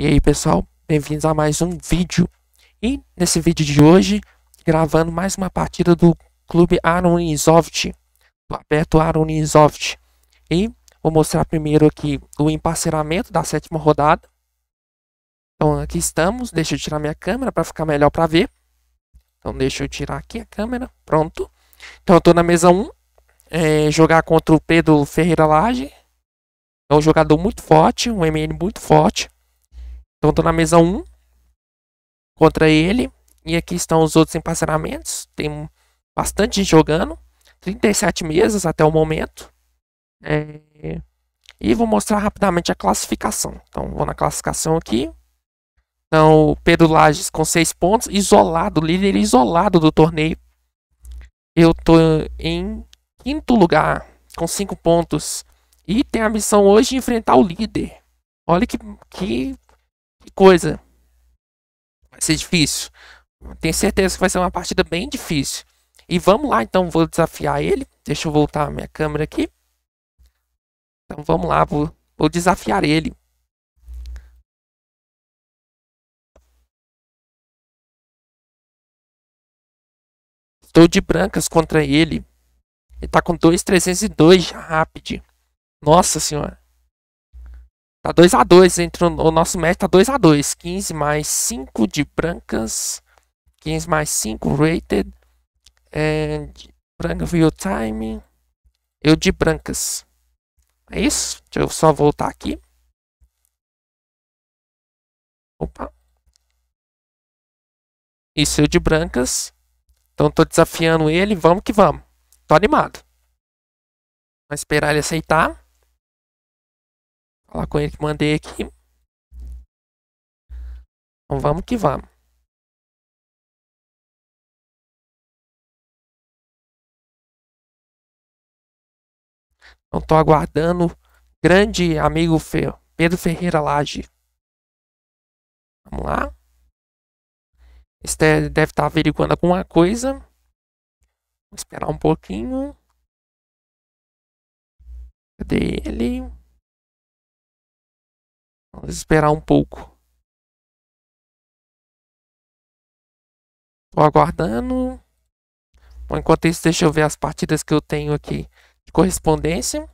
E aí pessoal, bem-vindos a mais um vídeo. E nesse vídeo de hoje, gravando mais uma partida do clube Aronizovt, do Aberto Aronizovt. E vou mostrar primeiro aqui o emparceramento da sétima rodada. Então aqui estamos, deixa eu tirar minha câmera para ficar melhor para ver. Então deixa eu tirar aqui a câmera, pronto. Então eu estou na mesa 1, é, jogar contra o Pedro Ferreira Lage. É um jogador muito forte, um MN muito forte. Então, estou na mesa 1 contra ele. E aqui estão os outros emparceramentos. Tem bastante gente jogando. 37 mesas até o momento. É... E vou mostrar rapidamente a classificação. Então, vou na classificação aqui. Então, Pedro Lages com 6 pontos, isolado, líder isolado do torneio. Eu tô em quinto lugar, com 5 pontos. E tem a missão hoje de enfrentar o líder. Olha que, que coisa. Vai ser difícil. Tenho certeza que vai ser uma partida bem difícil. E vamos lá, então vou desafiar ele. Deixa eu voltar a minha câmera aqui. Então vamos lá, vou, vou desafiar ele. Estou de brancas contra ele. Ele tá com 2,302 rápido. Nossa senhora. Tá 2 x 2 entre o, nosso match tá 2 a 2 15 mais 5 de brancas. 15 mais 5 rated. And branca view time. Eu de brancas. É isso? Deixa eu só voltar aqui. Opa. Isso, eu de brancas. Então tô desafiando ele. Vamos que vamos. Tô animado. Vamos esperar ele aceitar. Falar com ele que mandei aqui. Então vamos que vamos. Então tô aguardando grande amigo Pedro Ferreira Lage. Vamos lá. Este deve estar tá averiguando alguma coisa. Vou esperar um pouquinho. Cadê ele? Vamos esperar um pouco. Tô aguardando. Bom, enquanto isso, deixa eu ver as partidas que eu tenho aqui de correspondência.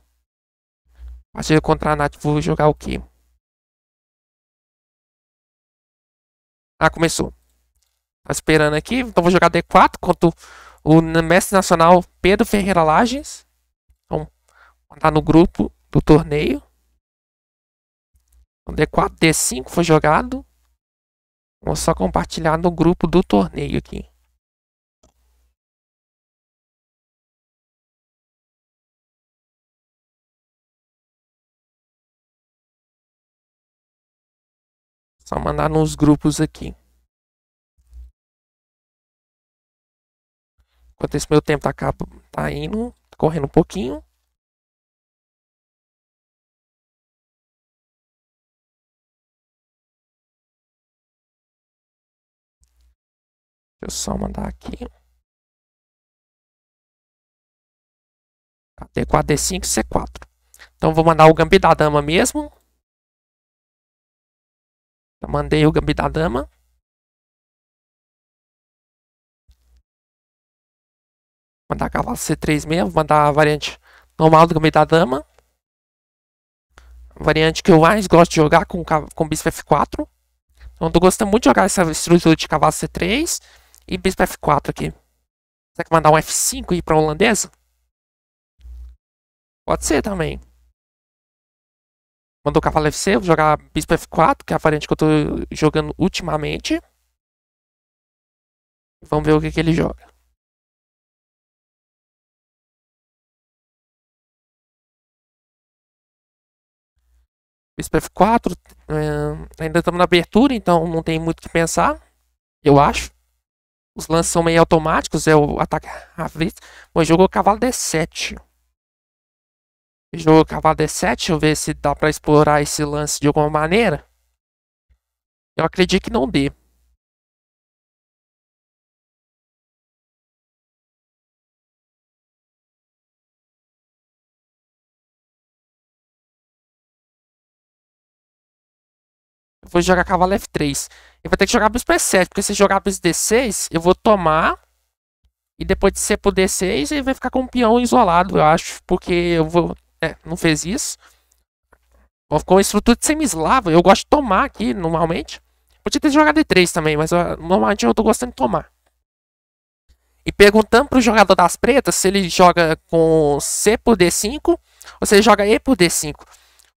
Partida contra a Nath, vou jogar o quê? Ah, começou. Tá esperando aqui. Então vou jogar D4 contra o mestre nacional Pedro Ferreira Lages. Então, mandar no grupo do torneio. D4, D5 é é foi jogado. Vou só compartilhar no grupo do torneio aqui. Só mandar nos grupos aqui. Enquanto esse meu tempo tá, tá indo, tá correndo um pouquinho. eu só mandar aqui. D4, D5, C4. Então vou mandar o gambit da dama mesmo. mandei o gambit da dama. Vou mandar cavalo C3 mesmo, vou mandar a variante normal do gambit da dama. A variante que eu mais gosto de jogar com, com bispo F4. Então eu tô gostando muito de jogar essa estrutura de cavalo C3. E bispo F4 aqui. Será que mandar um F5 e ir pra holandesa? Pode ser também. Mandou cavalo F6, vou jogar bispo F4, que é a variante que eu tô jogando ultimamente. Vamos ver o que, que ele joga. Bispo F4, é, ainda estamos na abertura, então não tem muito o que pensar, eu acho. Os lances são meio automáticos, é o ataque avesso. Bom, jogou cavalo D7. Jogou cavalo D7, deixa eu ver se dá para explorar esse lance de alguma maneira. Eu acredito que não dê. eu vou jogar cavalo F3. ele vai ter que jogar bispo E7, porque se jogar bispo D6, eu vou tomar. E depois de ser pro D6, ele vai ficar com um peão isolado, eu acho. Porque eu vou... É, não fez isso. Ficou uma estrutura de semi Eu gosto de tomar aqui, normalmente. Podia ter jogado E3 também, mas eu, normalmente eu tô gostando de tomar. E perguntando pro jogador das pretas se ele joga com C por D5 ou se ele joga E por D5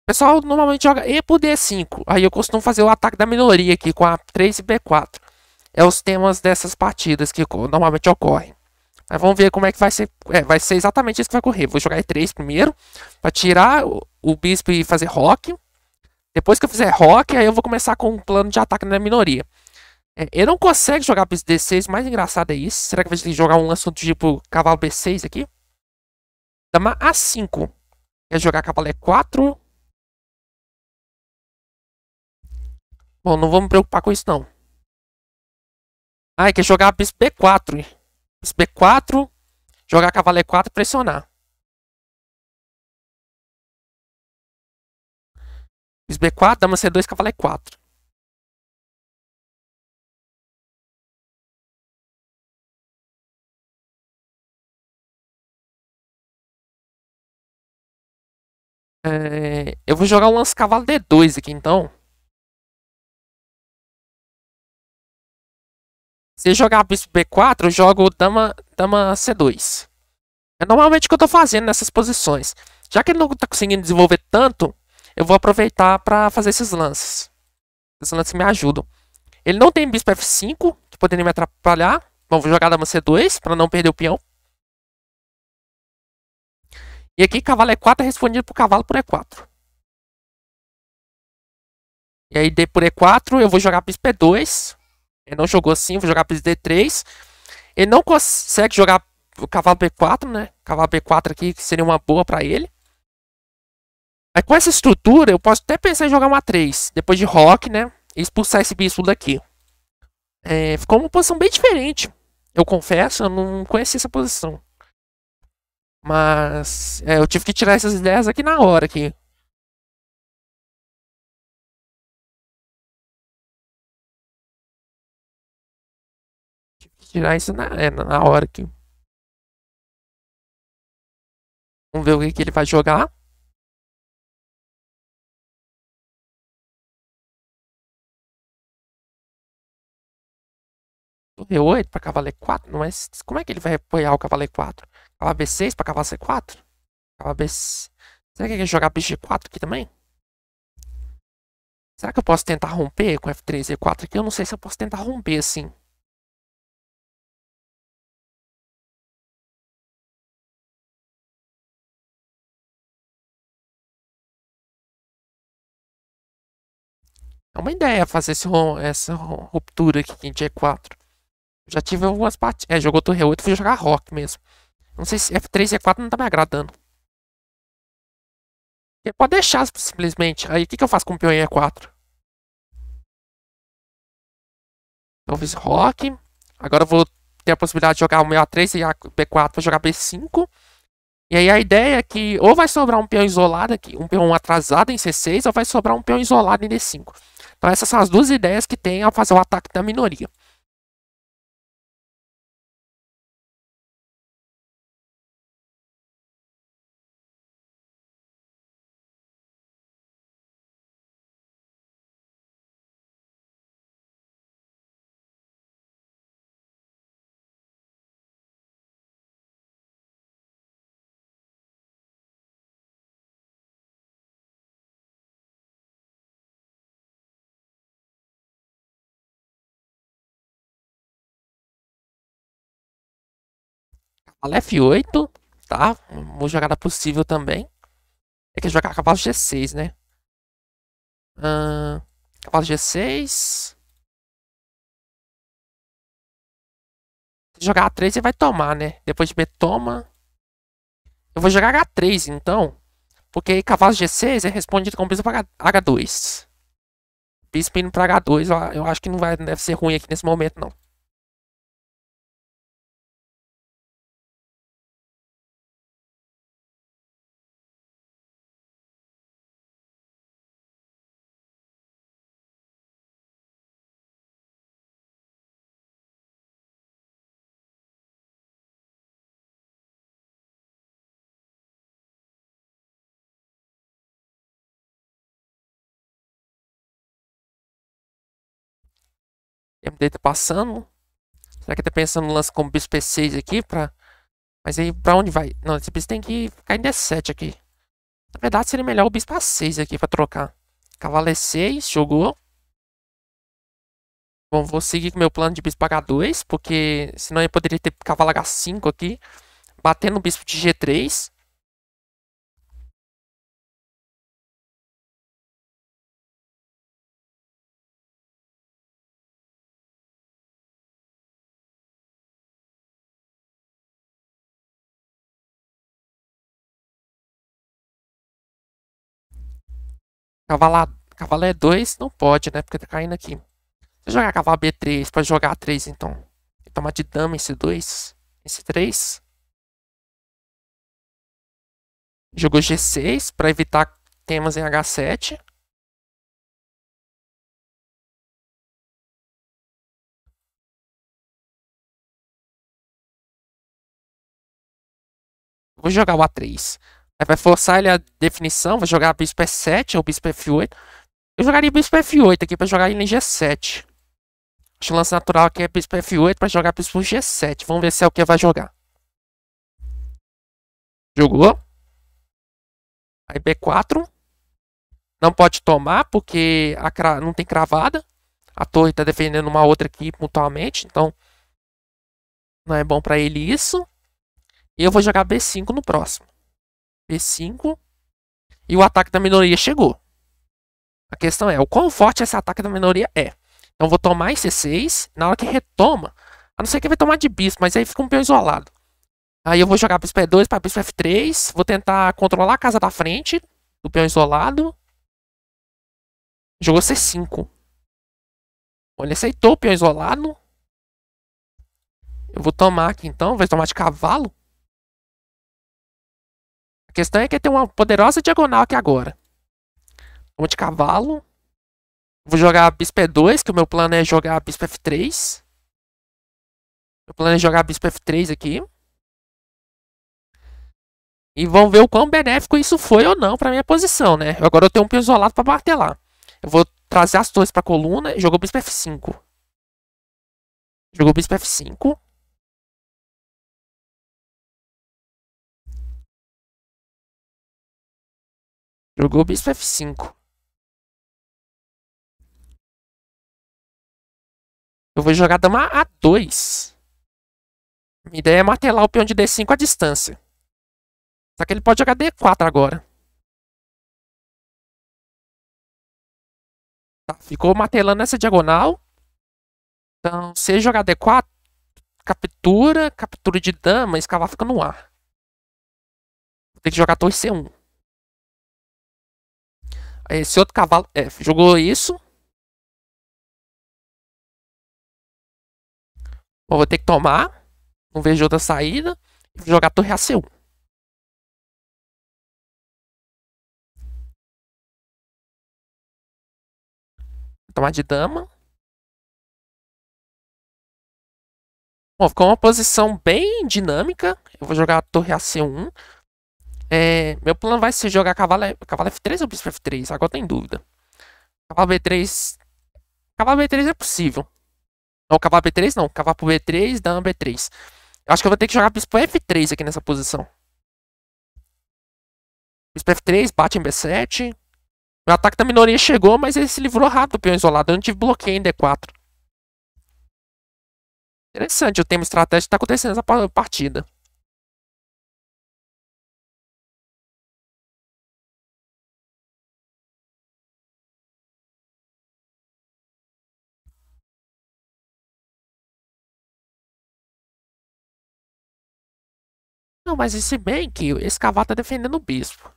pessoal normalmente joga E por D5. Aí eu costumo fazer o ataque da minoria aqui com A3 e B4. É os temas dessas partidas que normalmente ocorrem. Mas vamos ver como é que vai ser. É, vai ser exatamente isso que vai correr. Vou jogar E3 primeiro, para tirar o, o bispo e fazer rock. Depois que eu fizer rock, aí eu vou começar com um plano de ataque na minoria. É, ele não consegue jogar bispo D6, mais engraçado é isso. Será que vai ter que jogar um lance tipo cavalo B6 aqui? Dama A5. Quer jogar cavalo E4, Bom, não vou me preocupar com isso não. Ah, quer jogar bispo B4. Bispo B4, jogar cavalo E4 e pressionar. Bispo B4, dama C2, cavalo E4. eu vou jogar o lance cavalo D2 aqui então. Se jogar bispo b4, eu jogo dama, dama c2. É normalmente o que eu estou fazendo nessas posições. Já que ele não está conseguindo desenvolver tanto, eu vou aproveitar para fazer esses lances. Esses lances me ajudam. Ele não tem bispo f5, que poderia me atrapalhar. Bom, vou jogar dama c2 para não perder o peão. E aqui cavalo e4 é respondido por cavalo por e4. E aí d por e4 eu vou jogar bispo e2. Ele não jogou assim, vou jogar por D3. Ele não consegue jogar o cavalo B4, né? Cavalo B4 aqui que seria uma boa para ele. Mas com essa estrutura, eu posso até pensar em jogar uma 3. Depois de rock, né? E expulsar esse bispo daqui. É, ficou uma posição bem diferente. Eu confesso, eu não conheci essa posição. Mas é, eu tive que tirar essas ideias aqui na hora. Aqui. tirar isso na, é, na hora aqui. Vamos ver o que, que ele vai jogar. D8 para cavalo 4 não é? Como é que ele vai apoiar o cavalo 4 Cavalo B6 para cavalo C4? Cavalo B... Será que ele vai jogar bicho G4 aqui também? Será que eu posso tentar romper com F3 e E4 aqui? Eu não sei se eu posso tentar romper assim. É uma ideia fazer esse, essa ruptura aqui em G4. É Já tive algumas partidas. É, jogou torre 8, fui jogar rock mesmo. Não sei se F3 e E4 não tá me agradando. Você pode deixar simplesmente. Aí o que, que eu faço com o peão em E4? Então eu fiz rock. Agora eu vou ter a possibilidade de jogar o meu A3 e a B4 para jogar B5. E aí a ideia é que ou vai sobrar um peão isolado aqui, um peão atrasado em C6, ou vai sobrar um peão isolado em D5. Então essas são as duas ideias que tem ao fazer o ataque da minoria. f 8, tá? Uma jogada possível também. É que jogar cavalo G6, né? Uh, cavalo G6. Se jogar A3, ele vai tomar, né? Depois de B, toma. Eu vou jogar H3, então. Porque cavalo G6 é respondido com bispo para H2. Bispo indo para H2, eu acho que não vai, deve ser ruim aqui nesse momento, não. O MD tá passando. Será que tá pensando no lance com o bispo P6 aqui? Pra... Mas aí pra onde vai? Não, esse bispo tem que ficar em D7 aqui. Na verdade seria melhor o bispo A6 aqui pra trocar. Cavalo é 6 jogou. Bom, vou seguir com meu plano de bispo H2, porque senão eu poderia ter cavalo H5 aqui, batendo o bispo de G3. Cavalar, cavalo é 2 não pode, né? Porque tá caindo aqui. Se jogar cavalo B3, pode jogar A3 então. E tomar de dama esse C2, em 3 Jogou G6 para evitar temas em H7. Vou jogar o A3. Vai forçar ele a definição, vai jogar bispo f 7 ou bispo F8. Eu jogaria bispo F8 aqui para jogar ele em G7. Acho o lance natural aqui é bispo F8 para jogar bispo G7. Vamos ver se é o que vai jogar. Jogou. Aí B4. Não pode tomar porque a não tem cravada. A torre está defendendo uma outra aqui mutuamente, então não é bom para ele isso. E eu vou jogar B5 no próximo. P5. E o ataque da minoria chegou. A questão é o quão forte esse ataque da minoria é. Então vou tomar em C6. Na hora que retoma, a não ser que vai tomar de bispo, mas aí fica um peão isolado. Aí eu vou jogar bispo E2 para bispo F3. Vou tentar controlar a casa da frente do peão isolado. Jogou C5. ele aceitou o peão isolado. Eu vou tomar aqui então. Vai tomar de cavalo. A questão é que tem uma poderosa diagonal aqui agora. Vamos de cavalo. Vou jogar bispo e2, que o meu plano é jogar bispo f3. Meu plano é jogar bispo f3 aqui. E vamos ver o quão benéfico isso foi ou não para minha posição, né? Agora eu tenho um peão isolado para lá. Eu vou trazer as torres para coluna. e Jogou bispo f5. Jogou bispo f5. Jogou bispo f5. Eu vou jogar dama a2. Minha ideia é martelar o peão de d5 à distância. Só que ele pode jogar d4 agora. Tá, ficou martelando essa diagonal. Então, se ele jogar d4, captura, captura de dama, escavar fica no ar. Tem que jogar torre c1. Esse outro cavalo é, jogou isso. Bom, vou ter que tomar. Não vejo outra saída. vou jogar torre AC1. tomar de dama. Bom, ficou uma posição bem dinâmica. Eu vou jogar a torre AC1. É, meu plano vai ser jogar cavalo, cavalo F3 ou bispo F3? Agora tem dúvida. Cavalo B3. Cavalo B3 é possível. Não, cavalo B3 não. Cavalo B3, dama B3. Acho que eu vou ter que jogar bispo F3 aqui nessa posição. Bispo F3, bate em B7. Meu ataque da minoria chegou, mas ele se livrou rápido do peão isolado. Eu não tive bloqueio em D4. Interessante, eu tenho uma estratégia que está acontecendo nessa partida. Não, mas esse que esse cavalo tá defendendo o bispo.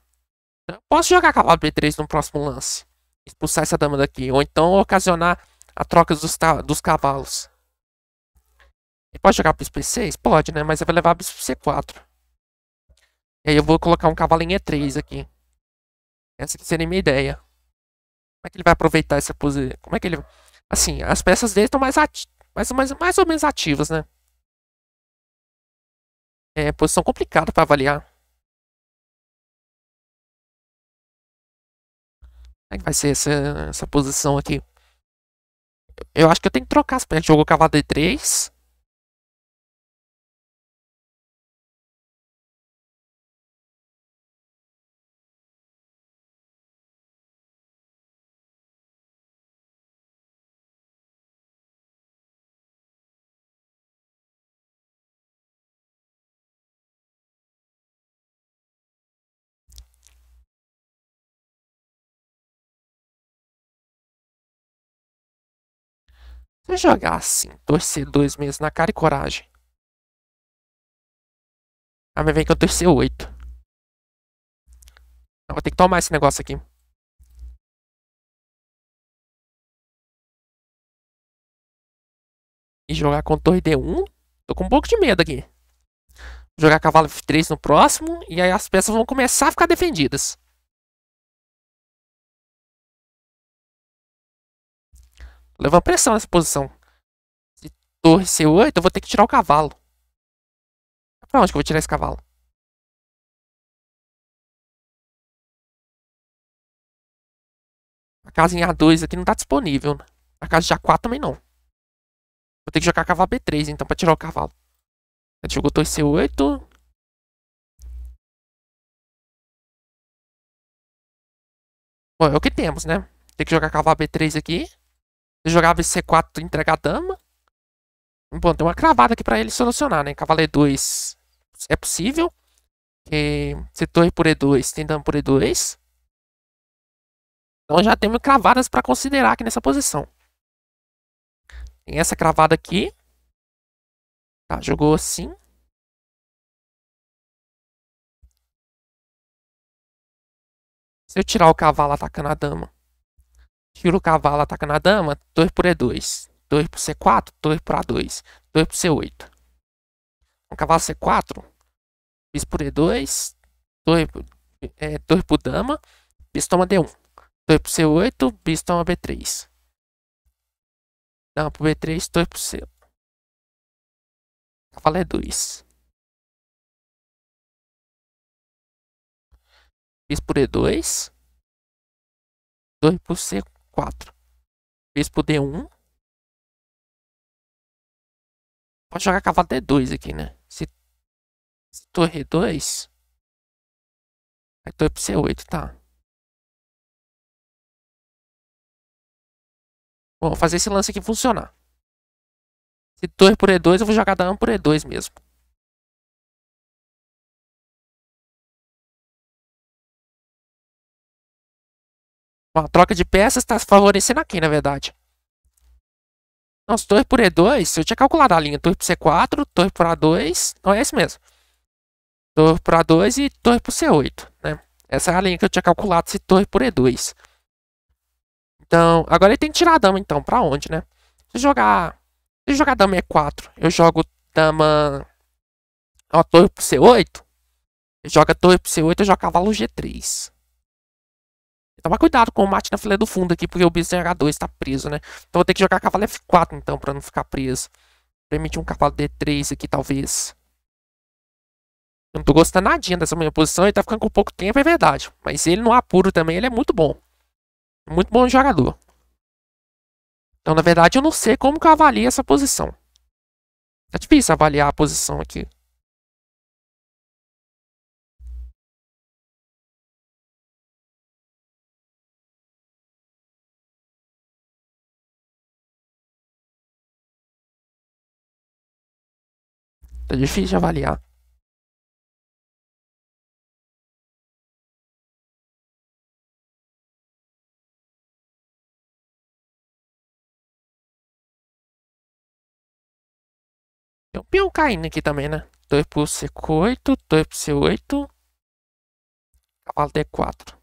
Então, eu posso jogar cavalo B3 no próximo lance. Expulsar essa dama daqui. Ou então ocasionar a troca dos, dos cavalos. Ele pode jogar bispo c 6 Pode, né? Mas ele vai levar bispo C4. E aí eu vou colocar um cavalo em E3 aqui. Essa aqui seria a minha ideia. Como é que ele vai aproveitar essa posição? Como é que ele... Assim, as peças dele estão mais, ati... mais, mais, mais ou menos ativas, né? É posição complicada para avaliar. Como é que vai ser essa, essa posição aqui? Eu acho que eu tenho que trocar as peças. Jogou cavalo D3. jogar assim, torcer dois meses na cara e coragem. Ah, mas vem que eu torcer oito. vou ter que tomar esse negócio aqui. E jogar com torre D1. Tô com um pouco de medo aqui. Vou jogar cavalo F3 no próximo. E aí as peças vão começar a ficar defendidas. levar pressão nessa posição. Se torre C8, eu vou ter que tirar o cavalo. Pra onde que eu vou tirar esse cavalo? A casa em A2 aqui não tá disponível. Né? A casa de A4 também não. Vou ter que jogar cavalo B3 então pra tirar o cavalo. A gente jogou torre C8. Bom, é o que temos, né? Tem que jogar cavalo B3 aqui. Ele jogava C4 entregar a dama. Bom, tem uma cravada aqui pra ele solucionar, né? Cavaleiro 2 é possível. E, se torre por E2, tem dama por E2. Então já temos cravadas para considerar aqui nessa posição. Tem essa cravada aqui. Tá, jogou assim. Se eu tirar o cavalo atacando a dama. Tira o cavalo, ataca na dama, 2 por E2. 2 por C4, 2 por A2. 2 por C8. Um cavalo C4, bis por E2, 2, é, por dama, bis toma D1. 2 por C8, bis toma B3. Dama por B3, 2 por C. Cavalo E2. Bis por E2. 2 por C4. 4. Bispo D1. Pode jogar cavalo D2 aqui, né? Se, se torre 2... Aí torre pro C8, tá. Bom, vou fazer esse lance aqui funcionar. Se torre por E2, eu vou jogar da AM por E2 mesmo. Uma troca de peças está favorecendo a quem, na verdade? Nossa, torre por E2, eu tinha calculado a linha. Torre por C4, torre por A2, não é isso mesmo. Torre por A2 e torre por C8, né? Essa é a linha que eu tinha calculado, se torre por E2. Então, agora ele tem que tirar a dama, então, pra onde, né? Se jogar, se jogar dama E4, eu jogo dama... Ó, torre por C8. Joga torre por C8, eu jogo cavalo G3. Tomar cuidado com o mate na fileira do fundo aqui, porque o bicho H2 está preso, né? Então vou ter que jogar cavalo F4, então, para não ficar preso. Permitir um cavalo D3 aqui, talvez. Eu não tô gostando nadinha dessa minha posição, ele tá ficando com pouco tempo, é verdade. Mas ele no apuro também, ele é muito bom. Muito bom jogador. Então, na verdade, eu não sei como que eu avalio essa posição. É difícil avaliar a posição aqui. Tá difícil avaliar. Tem um pião caindo aqui também, né? 2 por C8, 2 por C8. Cavalo D4.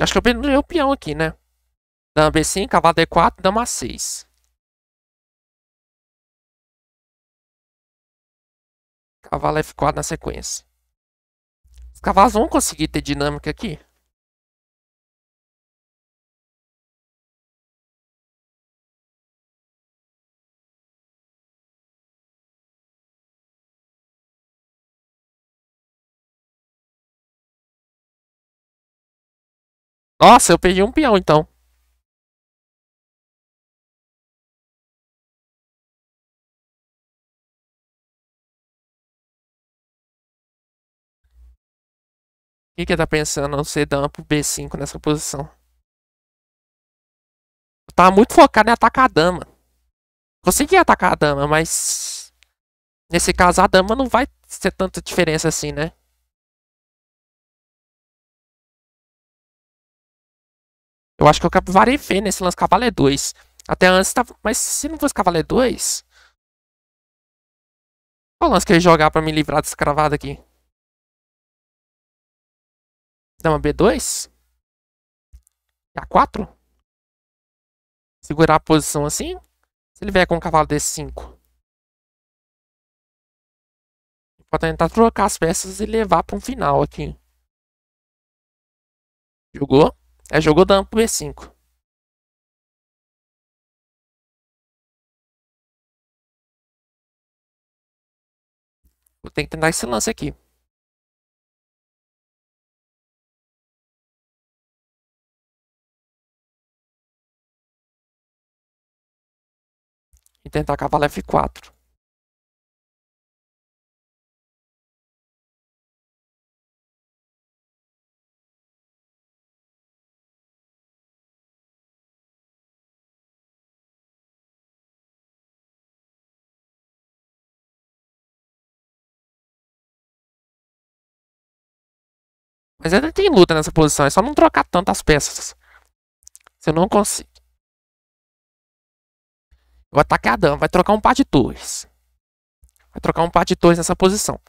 Acho que eu perdi o peão aqui, né? Dama B5, cavalo D4, dama A6. Cavalo F4 na sequência. Os cavalos vão conseguir ter dinâmica aqui? Nossa, eu perdi um peão então. O que que tá pensando você dama pro B5 nessa posição? Eu tava muito focado em atacar a dama. Consegui atacar a dama, mas... Nesse caso a dama não vai ser tanta diferença assim, né? Eu acho que eu Capivari vê nesse lance cavalo é 2. Até antes tava. Mas se não fosse cavalo é 2. Qual lance que eu ia jogar pra me livrar dessa cravada aqui? Dama B2? E A4? Segurar a posição assim? Se ele vier com o cavalo D5. Vou tentar trocar as peças e levar pra um final aqui. Jogou. É, jogo dando pro B5. Vou ter que tentar esse lance aqui. E tentar cavalo F4. Mas ainda tem luta nessa posição, é só não trocar tantas peças. Se eu não consigo. O ataque é Adam vai trocar um par de torres. Vai trocar um par de torres nessa posição.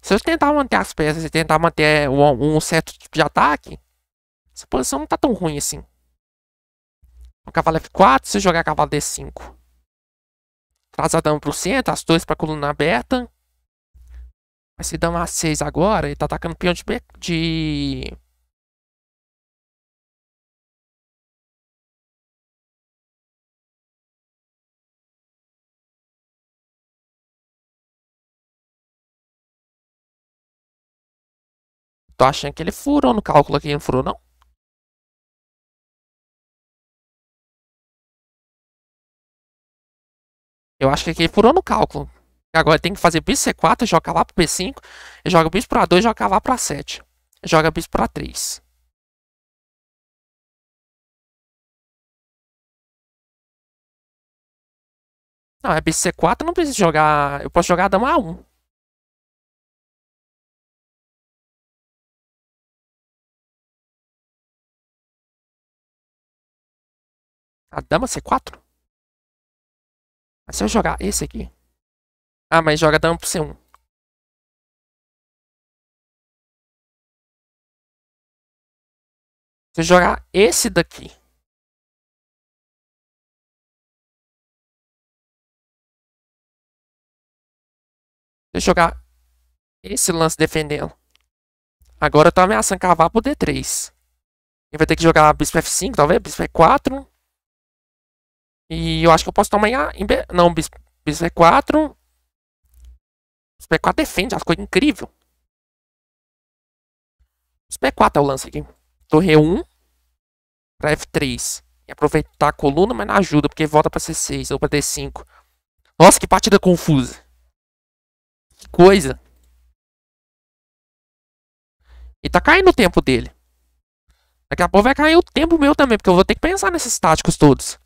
Se eu tentar manter as peças e tentar manter é, um, um certo tipo de ataque, essa posição não tá tão ruim assim. O cavalo F4, se eu jogar cavalo D5. Traz a dama pro centro, as torres pra coluna aberta. Mas se dá um A6 agora, ele tá atacando peão de, de... Tô achando que ele furou no cálculo aqui, não furou não? Eu acho que aqui ele furou no cálculo. Agora tem que fazer bispo C4, joga lá pro B5, joga bispo pra 2, joga lá pra 7. Joga bispo pra 3. Não, é bispo C4, não preciso jogar... Eu posso jogar a dama A1. A dama C4? Mas se eu jogar esse aqui... Ah, mas joga dano pro C1. Se eu jogar esse daqui. Se eu jogar esse lance defendendo. Agora eu tô ameaçando cavar pro D3. Ele vai ter que jogar bispo F5, talvez, bispo f 4 E eu acho que eu posso tomar em... em B, não, bispo, bispo E4. Os P4 defende as coisas incrível. Os P4 é o lance aqui. Torre 1 para F3. E aproveitar a coluna, mas não ajuda, porque volta para C6 ou para D5. Nossa, que partida confusa. Que coisa. E tá caindo o tempo dele. Daqui a pouco vai cair o tempo meu também, porque eu vou ter que pensar nesses táticos todos.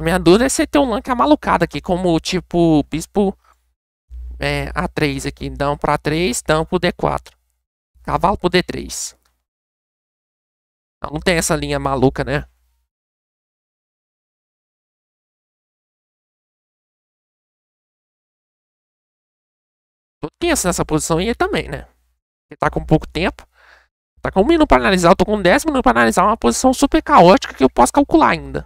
A minha dúvida é se tem um Lank amalucado aqui, como tipo Bispo é, A3 aqui. Dão para 3, dão pro D4. Cavalo pro D3. Não, não tem essa linha maluca, né? Tô tenso nessa posição aí também, né? Ele tá com pouco tempo. Tá com um minuto pra analisar. Eu tô com um décimo minuto pra analisar uma posição super caótica que eu posso calcular ainda.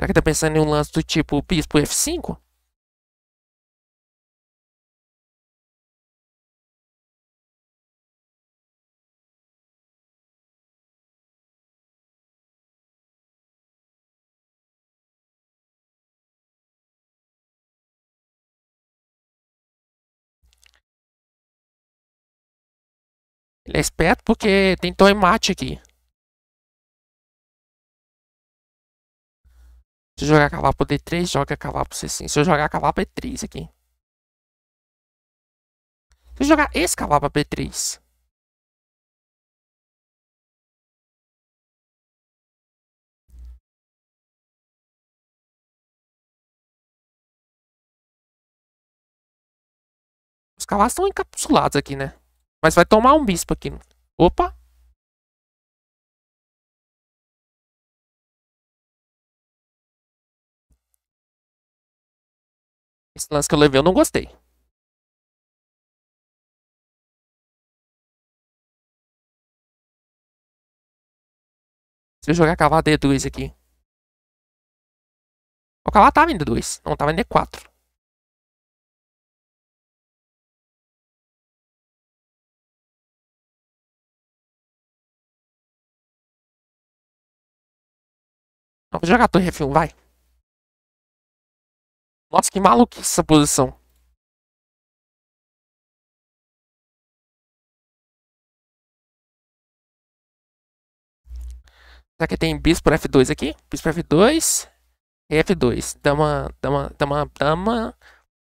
Será que tá pensando em um lance do tipo bispo F5? Ele é esperto porque tem Toy Mate aqui. Se eu jogar cavalo por D3, joga cavalo por C5. Se eu jogar cavalo por E3 aqui. Se eu jogar esse cavalo pra B3. Os cavalos estão encapsulados aqui, né? Mas vai tomar um bispo aqui. Opa! Esse lance que eu levei eu não gostei. Se eu jogar cavalo D2 aqui. O cavalo tava em D2. Não, tava em D4. Não, vou jogar a torre F1, vai. Nossa, que maluquice essa posição. Será que tem bis F2 aqui? Bis F2 e F2. Dama, dama, dama, dama,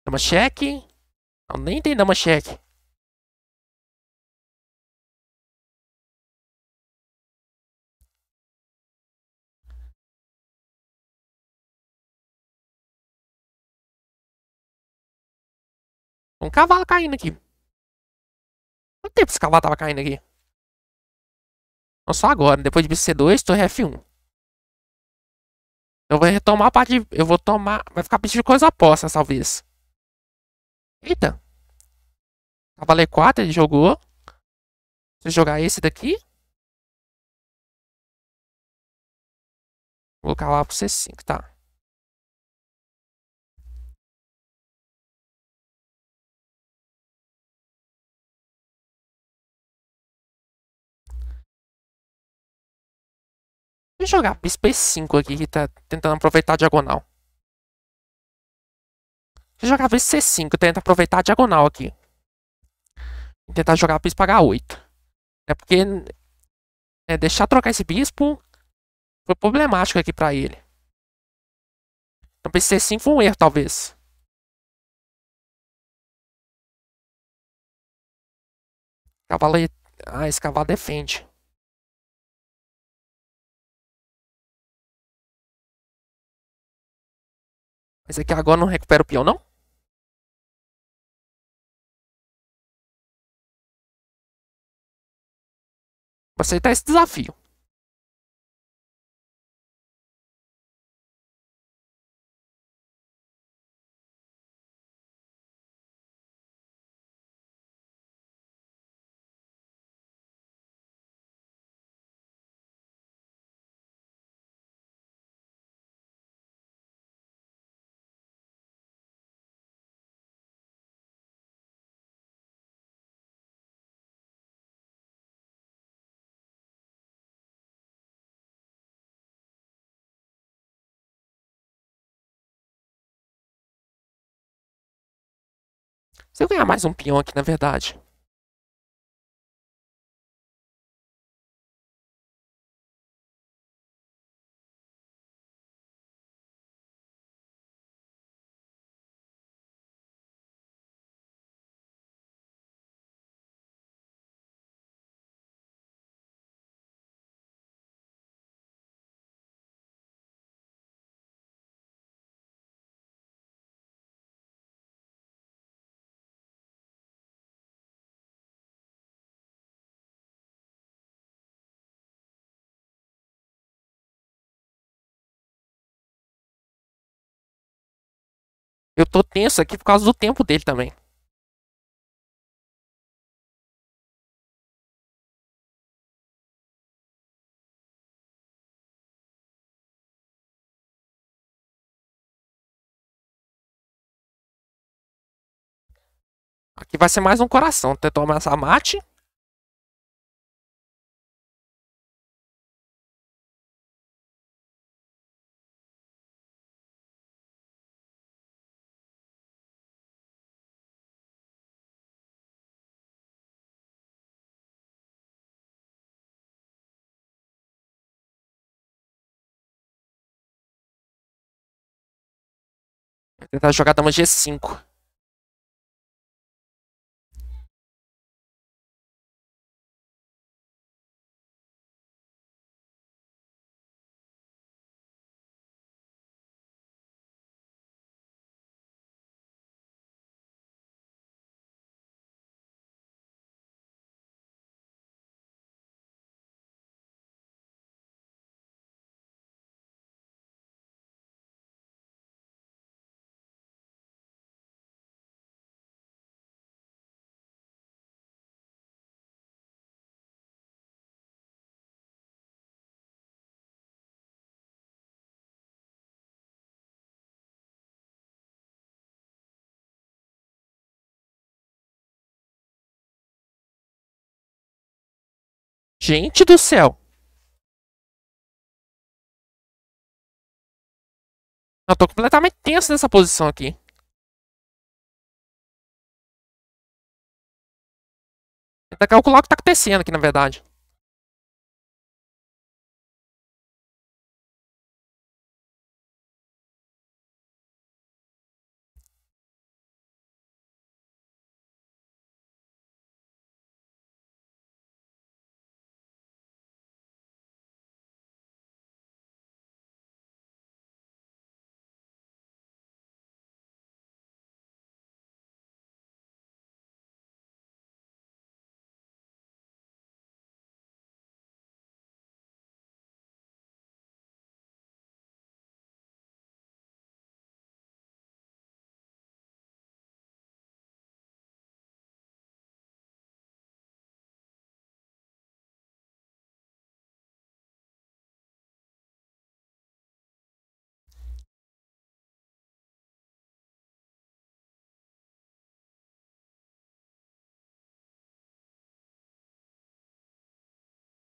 dama cheque. Não, nem tem dama cheque. Um cavalo caindo aqui. Quanto tempo esse cavalo tava caindo aqui? Não, só agora. Né? Depois de BC2, torre F1. Eu vou retomar a parte Eu vou tomar... Vai ficar pedindo coisa aposta talvez. Eita. Cavalo E4, ele jogou. Se eu jogar esse daqui... Vou colocar lá pro C5, tá. Deixa eu jogar bispo e5 aqui, que tá tentando aproveitar a diagonal. Deixa eu jogar bispo c5, tenta aproveitar a diagonal aqui. tentar jogar bispo h8. É porque né, deixar trocar esse bispo foi problemático aqui pra ele. Então bispo c5 foi um erro, talvez. Cavalo... Ah, esse cavalo defende. Mas aqui é agora não recupera o peão, não? Vou aceitar esse desafio. Se eu ganhar mais um peão aqui, na verdade, tô tenso aqui por causa do tempo dele também. Aqui vai ser mais um coração. Tentar essa mate. tentar jogar dama G5. Gente do céu! Eu tô completamente tenso nessa posição aqui. Tentar tá calcular o que tá acontecendo aqui, na verdade.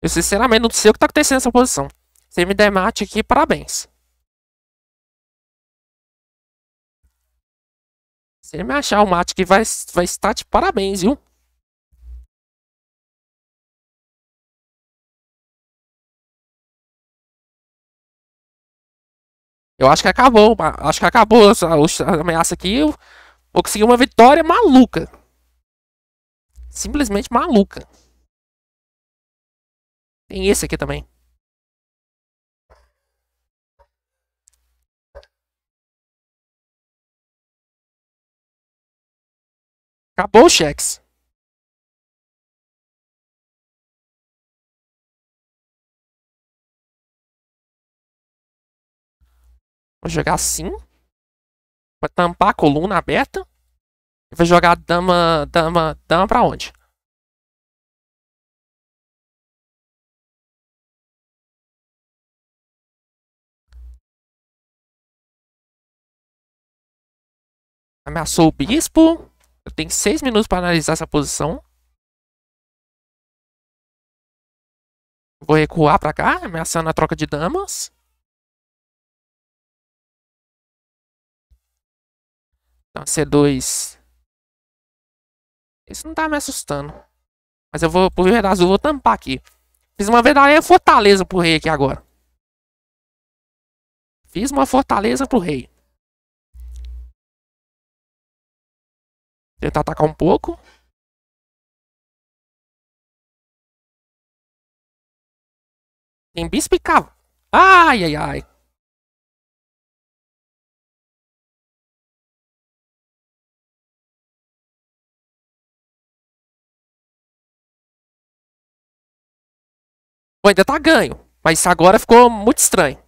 Eu sinceramente não sei o que tá acontecendo nessa posição. Você me der mate aqui, parabéns. Se ele me achar o mate aqui, vai, vai estar de parabéns, viu? Eu acho que acabou, acho que acabou a essa ameaça aqui. Eu vou conseguir uma vitória maluca. Simplesmente maluca. Tem esse aqui também. Acabou os cheques. Vou jogar assim. vou tampar a coluna aberta. Vou jogar dama, dama, dama pra onde? Ameaçou o bispo. Eu tenho seis minutos para analisar essa posição. Vou recuar para cá, ameaçando a troca de damas. Então, C2. Isso não tá me assustando. Mas eu vou pro Rio Azul, vou tampar aqui. Fiz uma verdadeira fortaleza pro rei aqui agora. Fiz uma fortaleza pro rei. Tentar atacar um pouco. Tem bispo e cavalo. Ai, ai, ai. Bom, ainda tá ganho. Mas agora ficou muito estranho.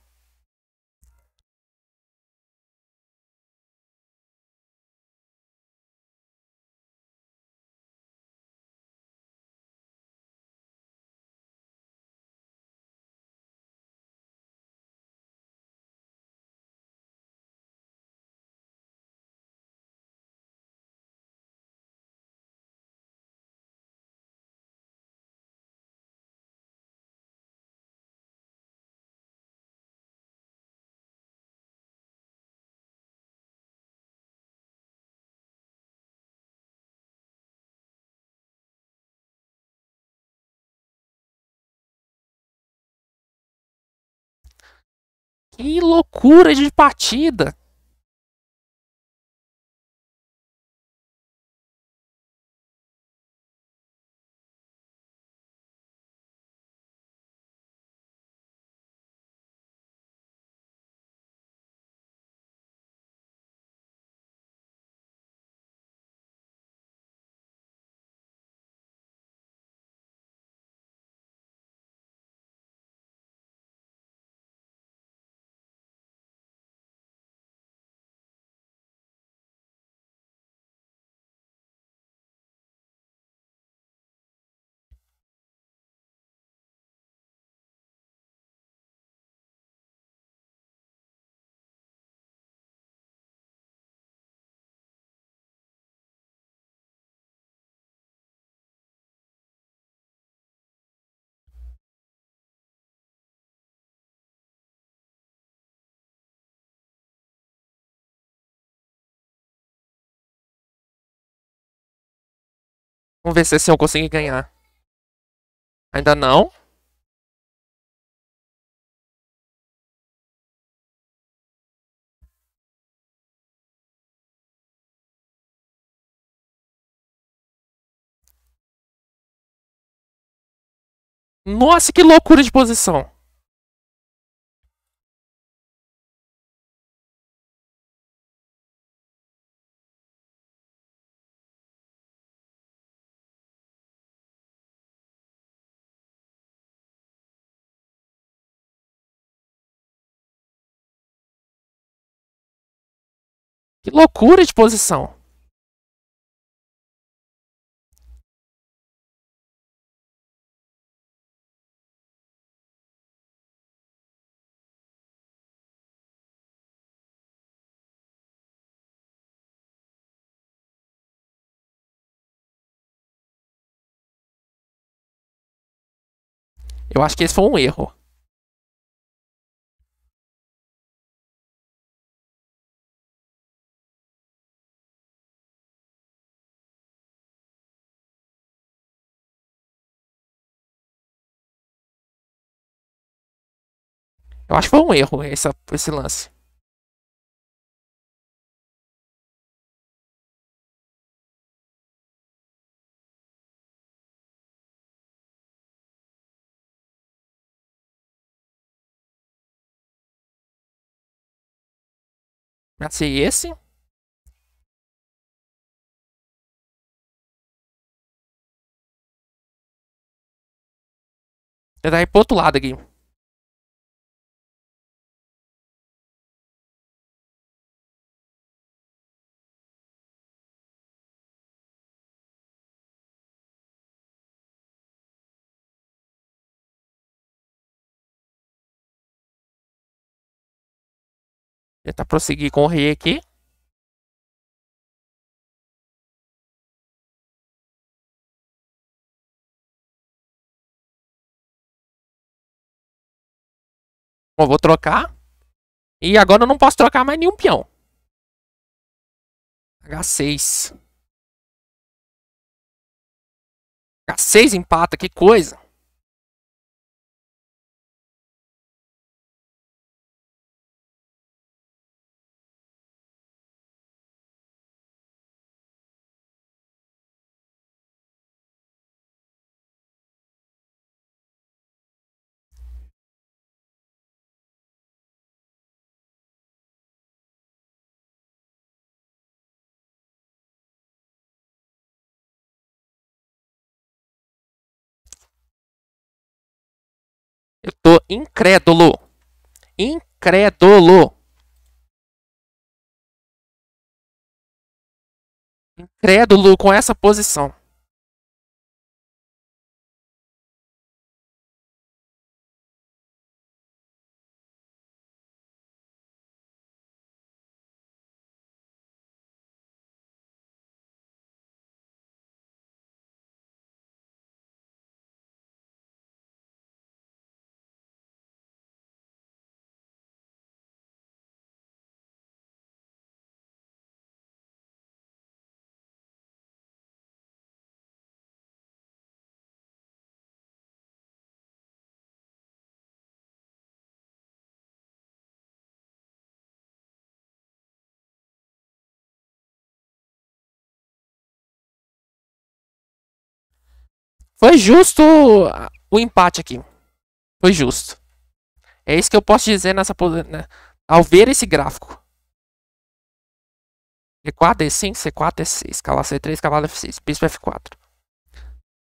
Que loucura de partida! Vamos ver se eu consegui ganhar. Ainda não. Nossa, que loucura de posição. Que loucura de posição. Eu acho que esse foi um erro. Eu acho que foi um erro essa, esse lance. Lancei esse. Tentar tá ir pro outro lado aqui. tentar tá prosseguir com o rei aqui. Eu vou trocar. E agora eu não posso trocar mais nenhum peão. H6. H6 empata, que coisa. do incrédulo. Incrédulo. Incrédulo com essa posição. Foi justo o empate aqui. Foi justo. É isso que eu posso dizer nessa né? ao ver esse gráfico. D4, e 5 C4, e 6 Cavalo C3, cavalo F6. Bispo F4.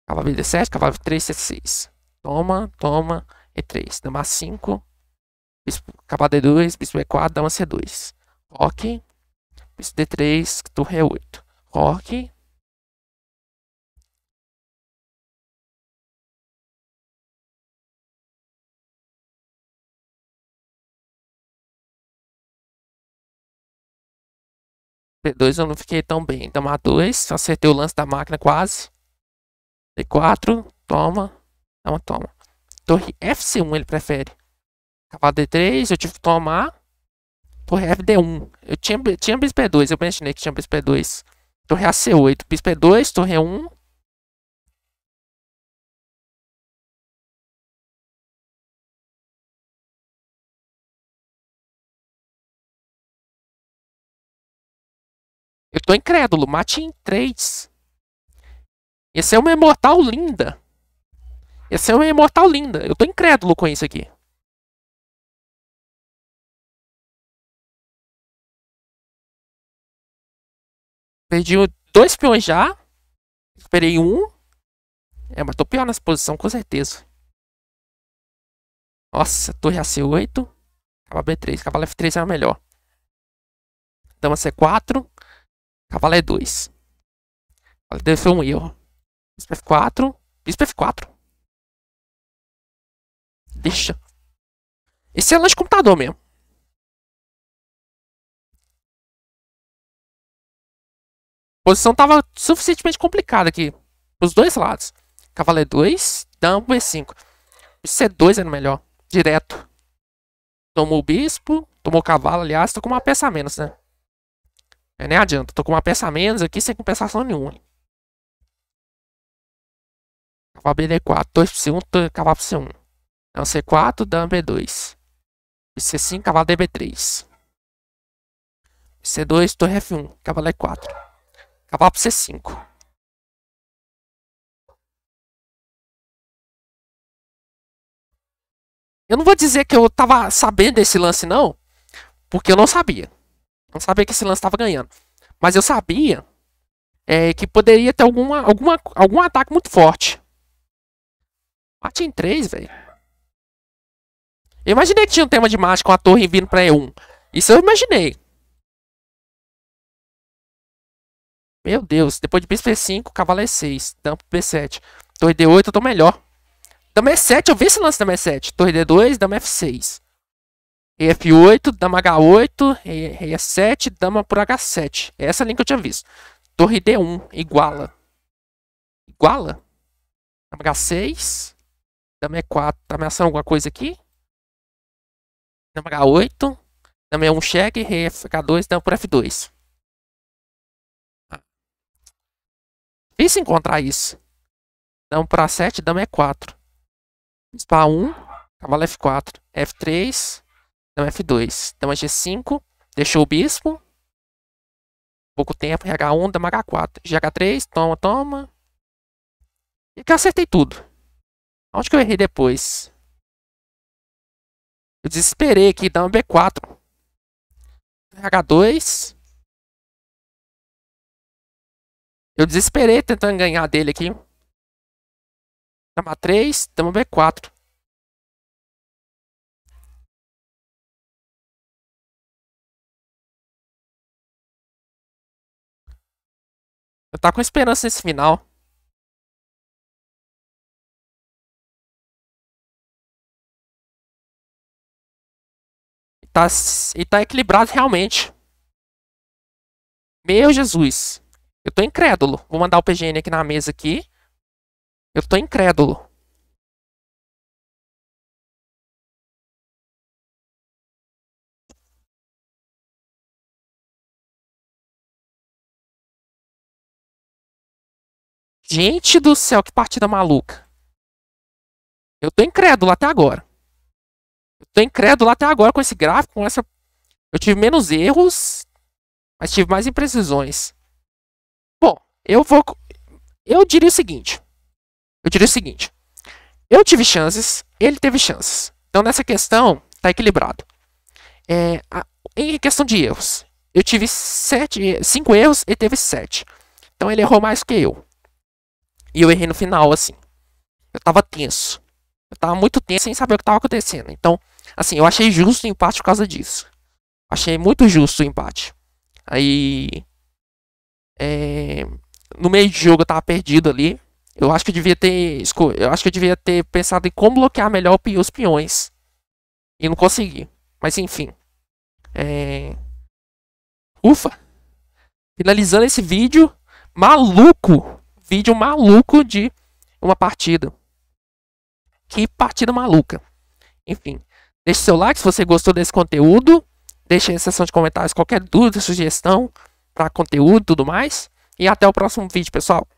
Cavalo D7, cavalo F3, C6. Toma, toma, E3. Dama 5. cavalo D2, bispo E4, dama C2. Roque. Bispo D3, torre E8. É Roque. P2 eu não fiquei tão bem. Então, A2, acertei o lance da máquina quase. D4, toma. Toma, toma. Torre fc 1 ele prefere. Cavalo D3, eu tive que tomar. Torre FD1. Eu tinha, tinha bispo 2 eu pensei que tinha bispo 2 Torre AC8, bispo 2 torre 1. tô incrédulo. Mate em três. Esse é uma imortal linda. Esse é uma imortal linda. Eu tô incrédulo com isso aqui. Perdi dois peões já. Esperei um. É, mas tô pior nessa posição, com certeza. Nossa, torre AC8. Cavalo B3. Cavalo F3 é a melhor. Dama C4. Cavalo E2. É cavalo E2 foi um erro. Bispo F4. Bispo F4. Deixa. Esse é lanche de computador mesmo. A posição tava suficientemente complicada aqui. Os dois lados. Cavalo E2, dama e 5 C2 era melhor. Direto. Tomou o bispo. Tomou o cavalo, aliás. Tô com uma peça a menos, né? É, nem adianta, tô com uma peça a menos aqui sem compensação nenhuma. Cavalo BD4, 2 por C1, cavalo por C1. Então C4, dama B2. C5, cavalo DB3. C2, torre F1, cavalo E4. Cavalo por C5. Eu não vou dizer que eu tava sabendo desse lance, não, porque eu não sabia. Não sabia que esse lance estava ganhando. Mas eu sabia é, que poderia ter alguma, alguma, algum ataque muito forte. Bate em 3, velho. Eu imaginei que tinha um tema de mágica com a torre vindo pra E1. Isso eu imaginei. Meu Deus, depois de bispo E5, cavalo E6, tampo B7. Torre D8 eu tô melhor. Dama E7, eu vi esse lance da m 7 Torre D2, Dama F6 f 8 dama H8, E7, dama por H7. É essa linha que eu tinha visto. Torre D1, iguala. Iguala? Dama H6, dama E4, tá ameaçando alguma coisa aqui? Dama H8, dama E1 cheque, H2, dama por F2. Ah. Difícil encontrar isso. Dama por A7, dama E4. Spa 1, cavalo F4, F3, então F2. Então é G5. Deixou o bispo. Pouco tempo. H1, dama H4. GH3. Toma, toma. E que eu acertei tudo. Onde que eu errei depois? Eu desesperei aqui. Dama B4. H2. Eu desesperei tentando ganhar dele aqui. Dama 3. Dama B4. Eu tava com esperança nesse final. E tá, e tá equilibrado realmente. Meu Jesus. Eu tô incrédulo. Vou mandar o PGN aqui na mesa aqui. Eu tô incrédulo. Gente do céu, que partida maluca. Eu tô incrédulo até agora. Eu tô incrédulo até agora com esse gráfico, com essa... Eu tive menos erros, mas tive mais imprecisões. Bom, eu vou... Eu diria o seguinte. Eu diria o seguinte. Eu tive chances, ele teve chances. Então nessa questão, tá equilibrado. É, a... Em questão de erros, eu tive 5 erros, ele teve 7. Então ele errou mais que eu. E eu errei no final, assim. Eu tava tenso. Eu tava muito tenso sem saber o que tava acontecendo. Então, assim, eu achei justo o empate por causa disso. Achei muito justo o empate. Aí. É, no meio de jogo eu tava perdido ali. Eu acho que eu devia ter. Eu acho que eu devia ter pensado em como bloquear melhor os peões. E não consegui. Mas enfim. É... Ufa! Finalizando esse vídeo. Maluco! vídeo maluco de uma partida. Que partida maluca. Enfim, deixe seu like se você gostou desse conteúdo. Deixe aí na seção de comentários qualquer dúvida, sugestão para conteúdo e tudo mais. E até o próximo vídeo, pessoal.